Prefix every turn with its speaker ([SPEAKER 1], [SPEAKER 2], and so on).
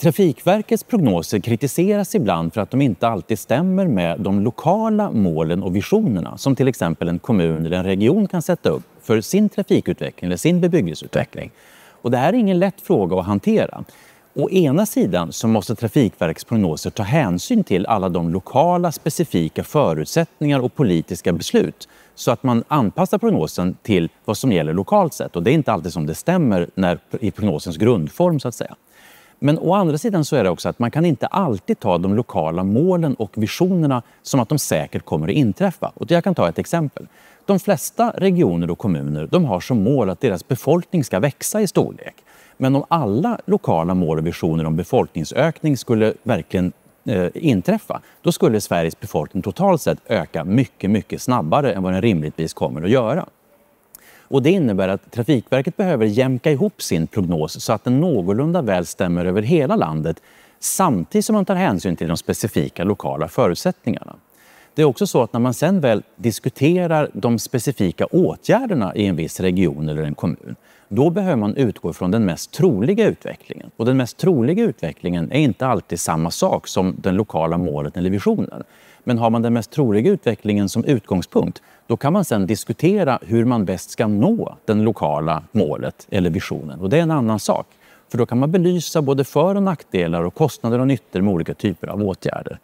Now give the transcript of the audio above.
[SPEAKER 1] Trafikverkets prognoser kritiseras ibland för att de inte alltid stämmer med de lokala målen och visionerna som till exempel en kommun eller en region kan sätta upp för sin trafikutveckling eller sin bebyggelseutveckling. Och det här är ingen lätt fråga att hantera. Å ena sidan så måste Trafikverkets prognoser ta hänsyn till alla de lokala specifika förutsättningar och politiska beslut så att man anpassar prognosen till vad som gäller lokalt sett. Och det är inte alltid som det stämmer när, i prognosens grundform så att säga. Men å andra sidan så är det också att man kan inte alltid ta de lokala målen och visionerna som att de säkert kommer att inträffa. Och jag kan ta ett exempel. De flesta regioner och kommuner de har som mål att deras befolkning ska växa i storlek. Men om alla lokala mål och visioner om befolkningsökning skulle verkligen eh, inträffa, då skulle Sveriges befolkning totalt sett öka mycket, mycket snabbare än vad den rimligtvis kommer att göra. Och det innebär att Trafikverket behöver jämka ihop sin prognos så att den någorlunda väl stämmer över hela landet samtidigt som man tar hänsyn till de specifika lokala förutsättningarna. Det är också så att när man sen väl diskuterar de specifika åtgärderna i en viss region eller en kommun, då behöver man utgå från den mest troliga utvecklingen. Och den mest troliga utvecklingen är inte alltid samma sak som det lokala målet eller visionen. Men har man den mest troliga utvecklingen som utgångspunkt, då kan man sen diskutera hur man bäst ska nå det lokala målet eller visionen. Och det är en annan sak. För då kan man belysa både för och nackdelar och kostnader och nyttor med olika typer av åtgärder.